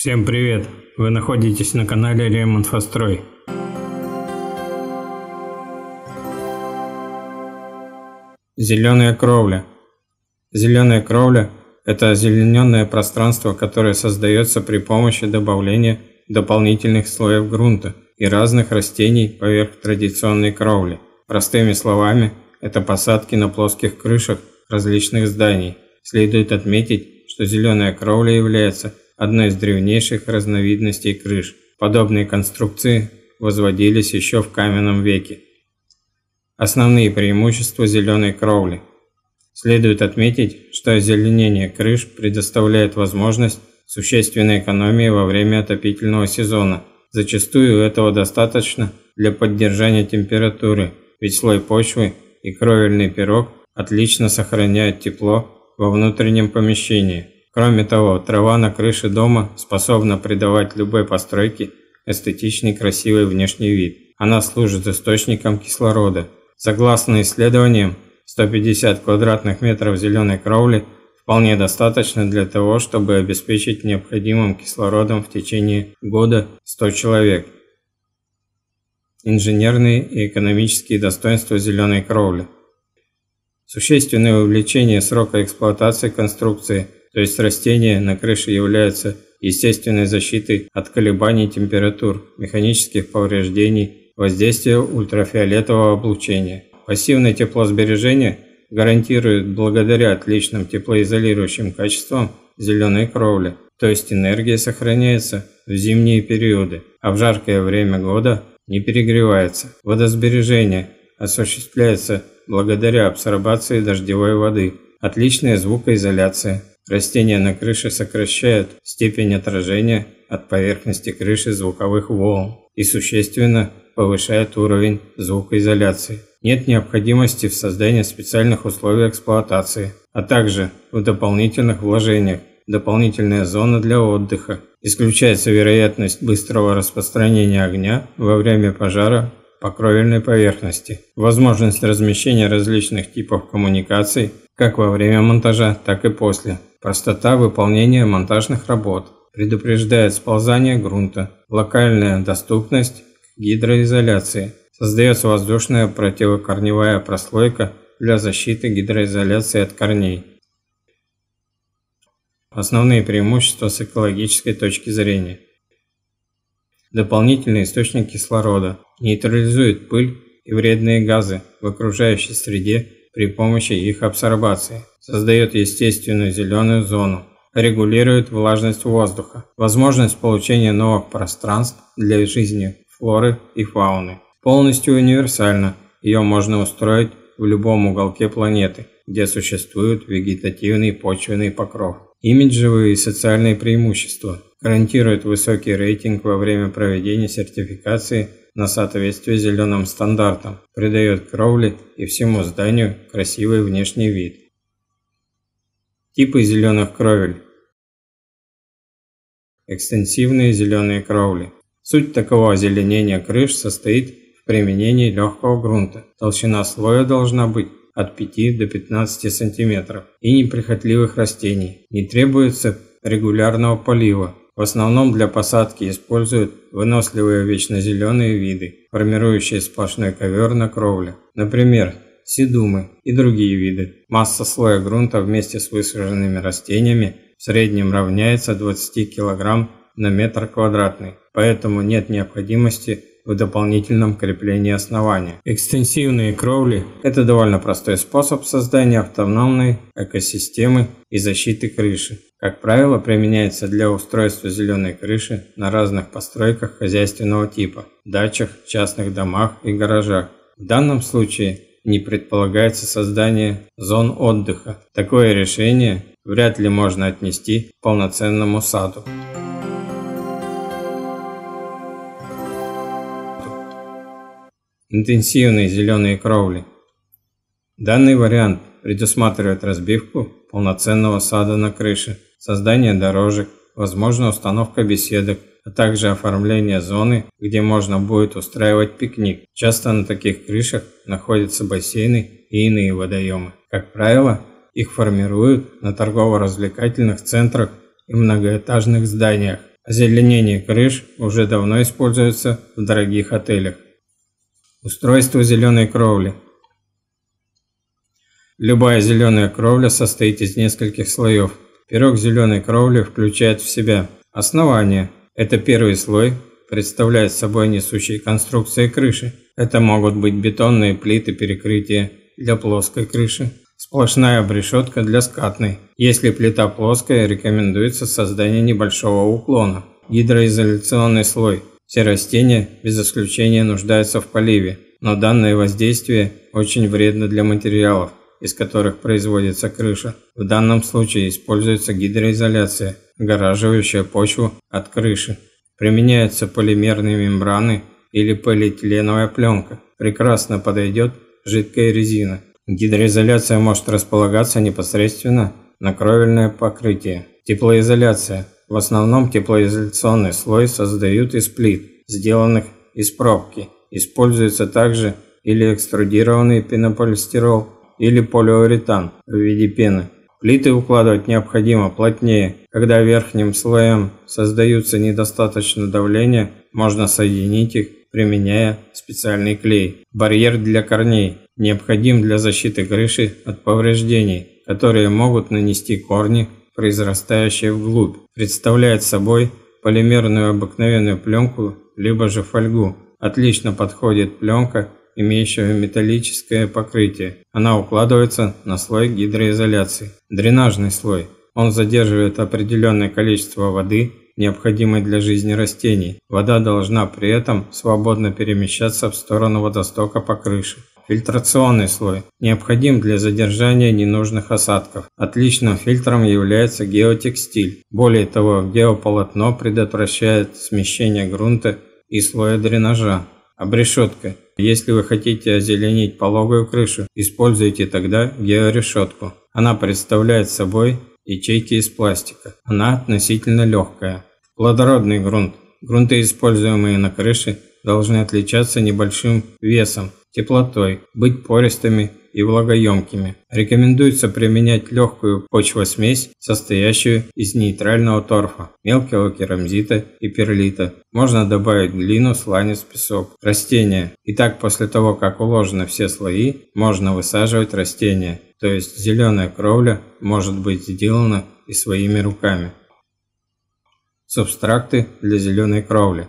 Всем привет! Вы находитесь на канале Ремонтфострой. Зеленая кровля. Зеленая кровля – это озелененное пространство, которое создается при помощи добавления дополнительных слоев грунта и разных растений поверх традиционной кровли. Простыми словами, это посадки на плоских крышах различных зданий. Следует отметить, что зеленая кровля является – одной из древнейших разновидностей крыш. Подобные конструкции возводились еще в каменном веке. Основные преимущества зеленой кровли. Следует отметить, что озеленение крыш предоставляет возможность существенной экономии во время отопительного сезона. Зачастую этого достаточно для поддержания температуры, ведь слой почвы и кровельный пирог отлично сохраняют тепло во внутреннем помещении. Кроме того, трава на крыше дома способна придавать любой постройке эстетичный красивый внешний вид. Она служит источником кислорода. Согласно исследованиям, 150 квадратных метров зеленой кровли вполне достаточно для того, чтобы обеспечить необходимым кислородом в течение года 100 человек. Инженерные и экономические достоинства зеленой кровли. Существенное увеличение срока эксплуатации конструкции – то есть растения на крыше являются естественной защитой от колебаний температур, механических повреждений, воздействия ультрафиолетового облучения. Пассивное теплосбережение гарантирует благодаря отличным теплоизолирующим качествам зеленой кровли, то есть энергия сохраняется в зимние периоды, а в жаркое время года не перегревается. Водосбережение осуществляется благодаря абсорбации дождевой воды. Отличная звукоизоляция. Растения на крыше сокращают степень отражения от поверхности крыши звуковых волн и существенно повышают уровень звукоизоляции. Нет необходимости в создании специальных условий эксплуатации, а также в дополнительных вложениях. Дополнительная зона для отдыха. Исключается вероятность быстрого распространения огня во время пожара покровельной поверхности, возможность размещения различных типов коммуникаций как во время монтажа, так и после, простота выполнения монтажных работ, предупреждает сползание грунта, локальная доступность к гидроизоляции, создается воздушная противокорневая прослойка для защиты гидроизоляции от корней. Основные преимущества с экологической точки зрения – дополнительный источник кислорода, нейтрализует пыль и вредные газы в окружающей среде при помощи их абсорбации, создает естественную зеленую зону, регулирует влажность воздуха, возможность получения новых пространств для жизни флоры и фауны. Полностью универсально, ее можно устроить в любом уголке планеты, где существует вегетативный почвенный покров. Имиджевые и социальные преимущества – гарантирует высокий рейтинг во время проведения сертификации на соответствие зеленым стандартам, придает кровле и всему зданию красивый внешний вид. Типы зеленых кровель. Экстенсивные зеленые кровли. Суть такого озеленения крыш состоит в применении легкого грунта. Толщина слоя должна быть от 5 до 15 см и неприхотливых растений. Не требуется регулярного полива, в основном для посадки используют выносливые вечно зеленые виды, формирующие сплошной ковер на кровле. Например, седумы и другие виды. Масса слоя грунта вместе с высаженными растениями в среднем равняется 20 кг на метр квадратный, поэтому нет необходимости в дополнительном креплении основания. Экстенсивные кровли – это довольно простой способ создания автономной экосистемы и защиты крыши. Как правило, применяется для устройства зеленой крыши на разных постройках хозяйственного типа – дачах, частных домах и гаражах. В данном случае не предполагается создание зон отдыха. Такое решение вряд ли можно отнести к полноценному саду. интенсивные зеленые кровли. Данный вариант предусматривает разбивку полноценного сада на крыше, создание дорожек, возможно установка беседок, а также оформление зоны, где можно будет устраивать пикник. Часто на таких крышах находятся бассейны и иные водоемы. Как правило, их формируют на торгово-развлекательных центрах и многоэтажных зданиях. Озеленение крыш уже давно используется в дорогих отелях. Устройство зеленой кровли. Любая зеленая кровля состоит из нескольких слоев. Пирог зеленой кровли включает в себя основание. Это первый слой, представляет собой несущие конструкции крыши. Это могут быть бетонные плиты перекрытия для плоской крыши, сплошная обрешетка для скатной. Если плита плоская, рекомендуется создание небольшого уклона. Гидроизоляционный слой все растения, без исключения, нуждаются в поливе, но данное воздействие очень вредно для материалов, из которых производится крыша. В данном случае используется гидроизоляция, огораживающая почву от крыши. Применяются полимерные мембраны или полиэтиленовая пленка. Прекрасно подойдет жидкая резина. Гидроизоляция может располагаться непосредственно на кровельное покрытие. Теплоизоляция в основном теплоизоляционный слой создают из плит, сделанных из пробки. Используется также или экструдированный пенополистирол, или полиуретан в виде пены. Плиты укладывать необходимо плотнее. Когда верхним слоем создаются недостаточно давления, можно соединить их, применяя специальный клей. Барьер для корней необходим для защиты крыши от повреждений, которые могут нанести корни произрастающей вглубь, представляет собой полимерную обыкновенную пленку, либо же фольгу. Отлично подходит пленка, имеющая металлическое покрытие. Она укладывается на слой гидроизоляции. Дренажный слой. Он задерживает определенное количество воды, необходимой для жизни растений. Вода должна при этом свободно перемещаться в сторону водостока по крыше. Фильтрационный слой необходим для задержания ненужных осадков. Отличным фильтром является геотекстиль. Более того, геополотно предотвращает смещение грунта и слоя дренажа. Обрешетка. Если вы хотите озеленить пологую крышу, используйте тогда георешетку. Она представляет собой ячейки из пластика. Она относительно легкая. Плодородный грунт. Грунты, используемые на крыше, должны отличаться небольшим весом теплотой, быть пористыми и влагоемкими. Рекомендуется применять легкую почвосмесь, состоящую из нейтрального торфа, мелкого керамзита и перлита. Можно добавить глину, сланец, песок. Растения. Итак, после того, как уложены все слои, можно высаживать растения. То есть зеленая кровля может быть сделана и своими руками. Субстракты для зеленой кровли.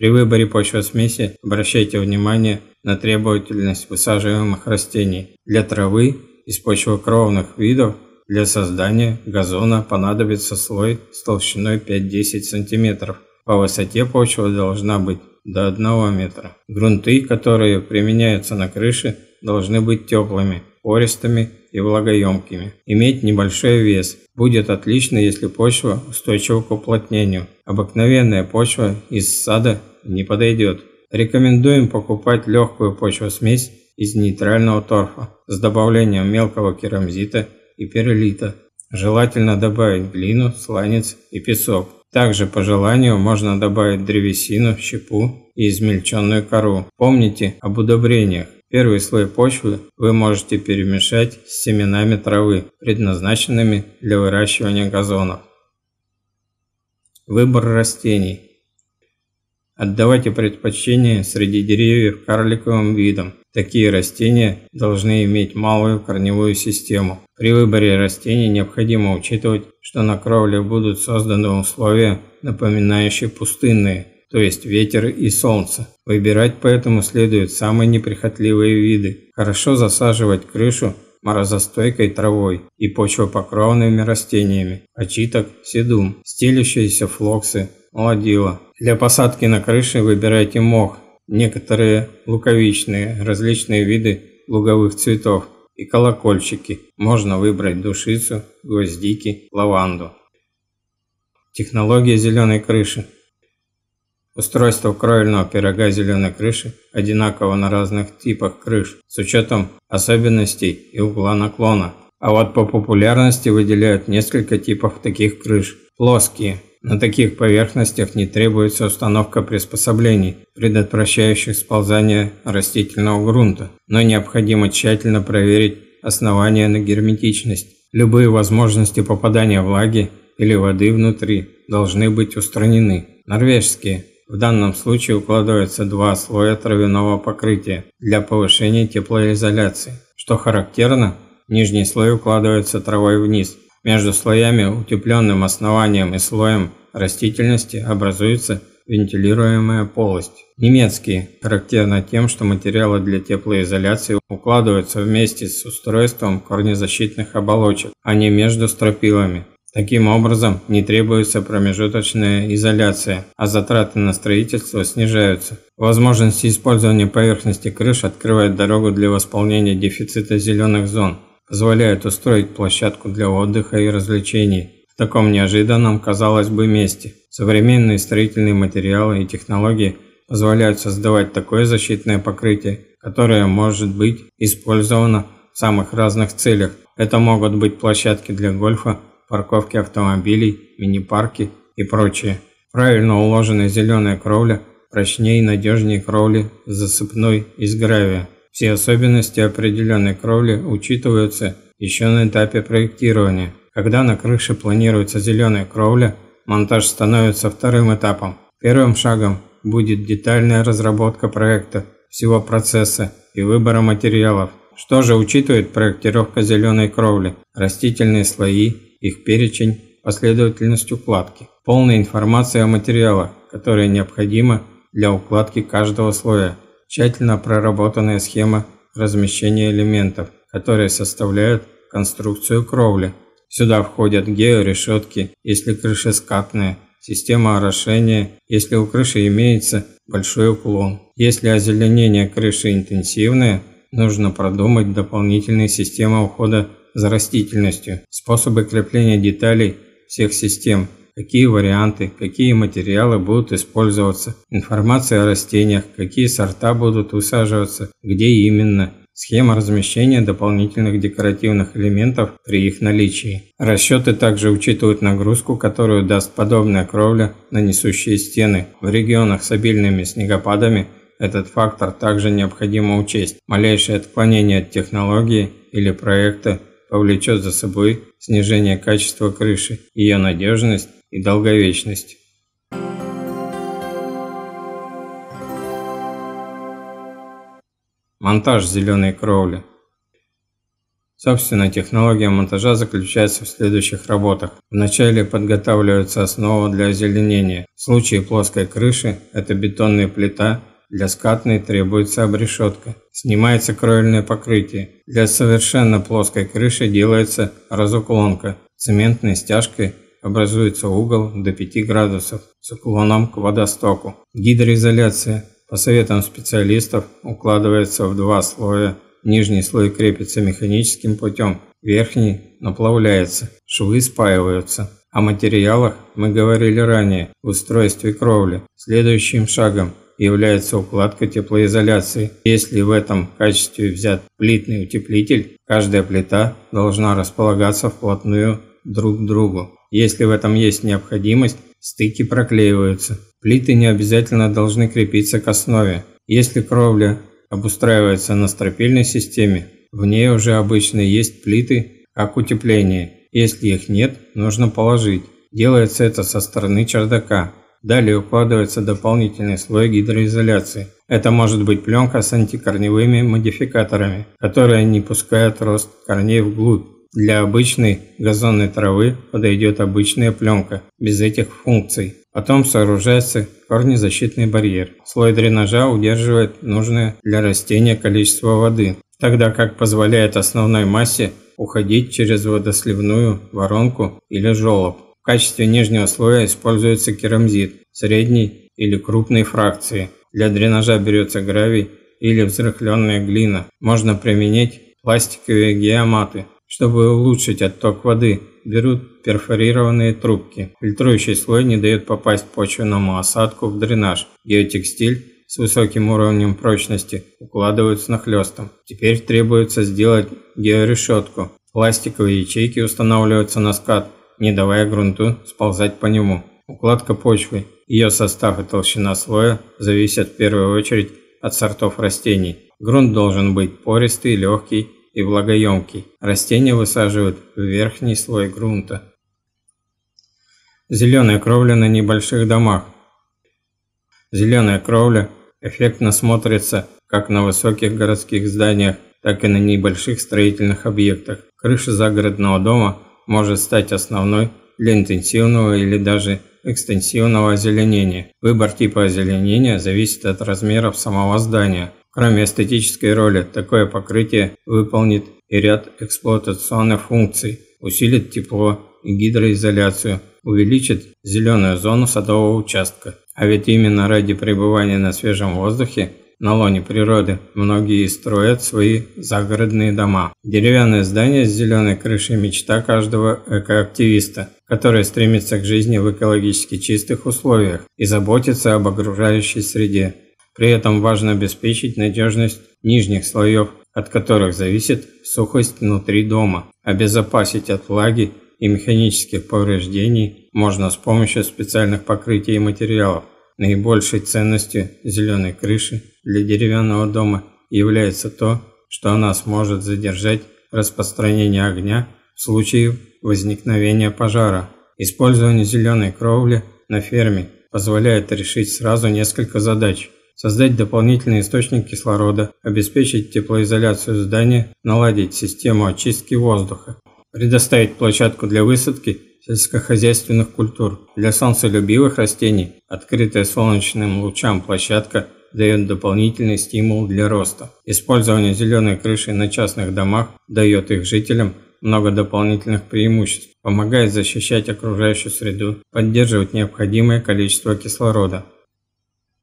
При выборе почвосмеси обращайте внимание на требовательность высаживаемых растений. Для травы из почвокровных видов для создания газона понадобится слой с толщиной 5-10 см. По высоте почва должна быть до 1 метра. Грунты, которые применяются на крыше, должны быть теплыми, пористыми и влагоемкими. Иметь небольшой вес. Будет отлично, если почва устойчива к уплотнению. Обыкновенная почва из сада не подойдет. Рекомендуем покупать легкую почвосмесь из нейтрального торфа с добавлением мелкого керамзита и перлита. Желательно добавить глину, сланец и песок. Также по желанию можно добавить древесину, щепу и измельченную кору. Помните об удобрениях. Первый слой почвы вы можете перемешать с семенами травы, предназначенными для выращивания газонов. Выбор растений. Отдавайте предпочтение среди деревьев карликовым видам. Такие растения должны иметь малую корневую систему. При выборе растений необходимо учитывать, что на кровле будут созданы условия, напоминающие пустынные, то есть ветер и солнце. Выбирать поэтому следует самые неприхотливые виды. Хорошо засаживать крышу морозостойкой травой и почвопокровными растениями, очиток, седум, стелющиеся флоксы, молодила, для посадки на крыше выбирайте мох, некоторые луковичные, различные виды луговых цветов и колокольчики. Можно выбрать душицу, гвоздики, лаванду. Технология зеленой крыши. Устройство кровельного пирога зеленой крыши одинаково на разных типах крыш с учетом особенностей и угла наклона. А вот по популярности выделяют несколько типов таких крыш. Плоские, на таких поверхностях не требуется установка приспособлений, предотвращающих сползание растительного грунта, но необходимо тщательно проверить основание на герметичность. Любые возможности попадания влаги или воды внутри должны быть устранены. Норвежские в данном случае укладываются два слоя травяного покрытия для повышения теплоизоляции. Что характерно, нижний слой укладывается травой вниз, между слоями утепленным основанием и слоем растительности образуется вентилируемая полость. Немецкие характерно тем, что материалы для теплоизоляции укладываются вместе с устройством корнезащитных оболочек, а не между стропилами. Таким образом, не требуется промежуточная изоляция, а затраты на строительство снижаются. Возможности использования поверхности крыш открывают дорогу для восполнения дефицита зеленых зон позволяют устроить площадку для отдыха и развлечений в таком неожиданном, казалось бы, месте. Современные строительные материалы и технологии позволяют создавать такое защитное покрытие, которое может быть использовано в самых разных целях. Это могут быть площадки для гольфа, парковки автомобилей, мини-парки и прочее. Правильно уложенная зеленая кровля прочнее и надежнее кровли засыпной из гравия. Все особенности определенной кровли учитываются еще на этапе проектирования. Когда на крыше планируется зеленая кровля, монтаж становится вторым этапом. Первым шагом будет детальная разработка проекта, всего процесса и выбора материалов. Что же учитывает проектировка зеленой кровли? Растительные слои, их перечень, последовательность укладки. Полная информация о материалах, которые необходима для укладки каждого слоя тщательно проработанная схема размещения элементов, которые составляют конструкцию кровли. Сюда входят георешетки, если крыша скатная, система орошения, если у крыши имеется большой уклон. Если озеленение крыши интенсивное, нужно продумать дополнительные системы ухода за растительностью, способы крепления деталей всех систем – какие варианты, какие материалы будут использоваться, информация о растениях, какие сорта будут высаживаться, где именно, схема размещения дополнительных декоративных элементов при их наличии. Расчеты также учитывают нагрузку, которую даст подобная кровля на несущие стены. В регионах с обильными снегопадами этот фактор также необходимо учесть. Малейшее отклонение от технологии или проекта повлечет за собой снижение качества крыши, ее надежность и долговечность. Монтаж зеленой кровли. Собственно, технология монтажа заключается в следующих работах. Вначале подготавливается основа для озеленения. В случае плоской крыши это бетонная плита, для скатной требуется обрешетка. Снимается кровельное покрытие. Для совершенно плоской крыши делается разуклонка цементной стяжкой образуется угол до 5 градусов с уклоном к водостоку. Гидроизоляция по советам специалистов укладывается в два слоя. Нижний слой крепится механическим путем, верхний наплавляется, швы спаиваются. О материалах мы говорили ранее в устройстве кровли. Следующим шагом является укладка теплоизоляции. Если в этом качестве взят плитный утеплитель, каждая плита должна располагаться вплотную друг к другу. Если в этом есть необходимость, стыки проклеиваются. Плиты не обязательно должны крепиться к основе. Если кровля обустраивается на стропильной системе, в ней уже обычно есть плиты, как утепление. Если их нет, нужно положить. Делается это со стороны чердака. Далее укладывается дополнительный слой гидроизоляции. Это может быть пленка с антикорневыми модификаторами, которые не пускают рост корней вглубь. Для обычной газонной травы подойдет обычная пленка, без этих функций. Потом сооружается корнезащитный барьер. Слой дренажа удерживает нужное для растения количество воды, тогда как позволяет основной массе уходить через водосливную воронку или желоб. В качестве нижнего слоя используется керамзит средней или крупной фракции. Для дренажа берется гравий или взрыхленная глина. Можно применить пластиковые геоматы чтобы улучшить отток воды, берут перфорированные трубки. Фильтрующий слой не дает попасть почвенному осадку в дренаж. Геотекстиль с высоким уровнем прочности укладывают с нахлестом. Теперь требуется сделать георешетку. Пластиковые ячейки устанавливаются на скат, не давая грунту сползать по нему. Укладка почвы, ее состав и толщина слоя зависят в первую очередь от сортов растений. Грунт должен быть пористый, легкий, и влагоемкий. Растения высаживают в верхний слой грунта. Зеленая кровля на небольших домах. Зеленая кровля эффектно смотрится как на высоких городских зданиях, так и на небольших строительных объектах. Крыша загородного дома может стать основной для интенсивного или даже экстенсивного озеленения. Выбор типа озеленения зависит от размеров самого здания – Кроме эстетической роли, такое покрытие выполнит и ряд эксплуатационных функций, усилит тепло и гидроизоляцию, увеличит зеленую зону садового участка. А ведь именно ради пребывания на свежем воздухе на лоне природы многие строят свои загородные дома. Деревянное здание с зеленой крышей – мечта каждого экоактивиста, который стремится к жизни в экологически чистых условиях и заботится об окружающей среде. При этом важно обеспечить надежность нижних слоев, от которых зависит сухость внутри дома. Обезопасить от влаги и механических повреждений можно с помощью специальных покрытий и материалов. Наибольшей ценностью зеленой крыши для деревянного дома является то, что она сможет задержать распространение огня в случае возникновения пожара. Использование зеленой кровли на ферме позволяет решить сразу несколько задач – создать дополнительный источник кислорода, обеспечить теплоизоляцию здания, наладить систему очистки воздуха, предоставить площадку для высадки сельскохозяйственных культур. Для солнцелюбивых растений открытая солнечным лучам площадка дает дополнительный стимул для роста. Использование зеленой крыши на частных домах дает их жителям много дополнительных преимуществ, помогает защищать окружающую среду, поддерживать необходимое количество кислорода.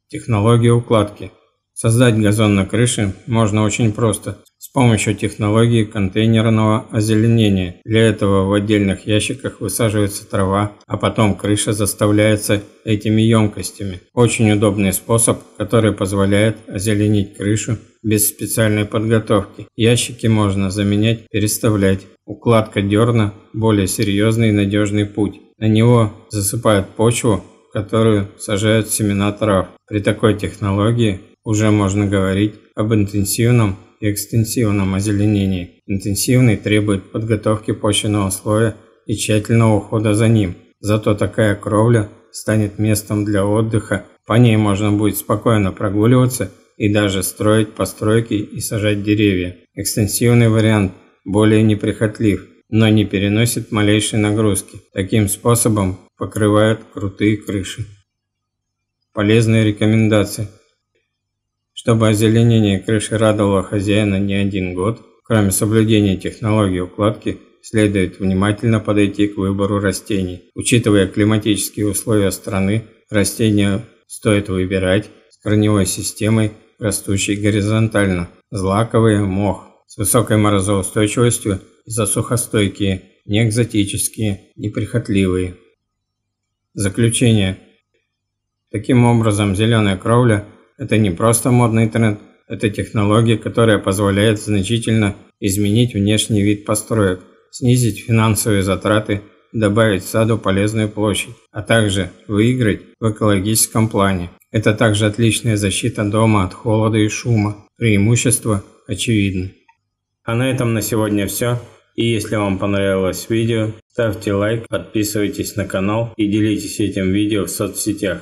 Технология укладки. Создать газон на крыше можно очень просто, с помощью технологии контейнерного озеленения. Для этого в отдельных ящиках высаживается трава, а потом крыша заставляется этими емкостями. Очень удобный способ, который позволяет озеленить крышу без специальной подготовки. Ящики можно заменять, переставлять. Укладка дерна – более серьезный и надежный путь. На него засыпают почву, которую сажают семена трав. При такой технологии уже можно говорить об интенсивном и экстенсивном озеленении. Интенсивный требует подготовки почвенного слоя и тщательного ухода за ним. Зато такая кровля станет местом для отдыха, по ней можно будет спокойно прогуливаться и даже строить постройки и сажать деревья. Экстенсивный вариант более неприхотлив, но не переносит малейшей нагрузки. Таким способом покрывают крутые крыши. Полезные рекомендации. Чтобы озеленение крыши радовало хозяина не один год, кроме соблюдения технологии укладки, следует внимательно подойти к выбору растений. Учитывая климатические условия страны, растения стоит выбирать с корневой системой, растущей горизонтально, злаковые, мох, с высокой морозоустойчивостью и засухостойкие, неэкзотические, неприхотливые. Заключение. Таким образом, зеленая кровля – это не просто модный тренд, это технология, которая позволяет значительно изменить внешний вид построек, снизить финансовые затраты, добавить саду полезную площадь, а также выиграть в экологическом плане. Это также отличная защита дома от холода и шума. Преимущество очевидно. А на этом на сегодня все. И если вам понравилось видео, Ставьте лайк, подписывайтесь на канал и делитесь этим видео в соцсетях.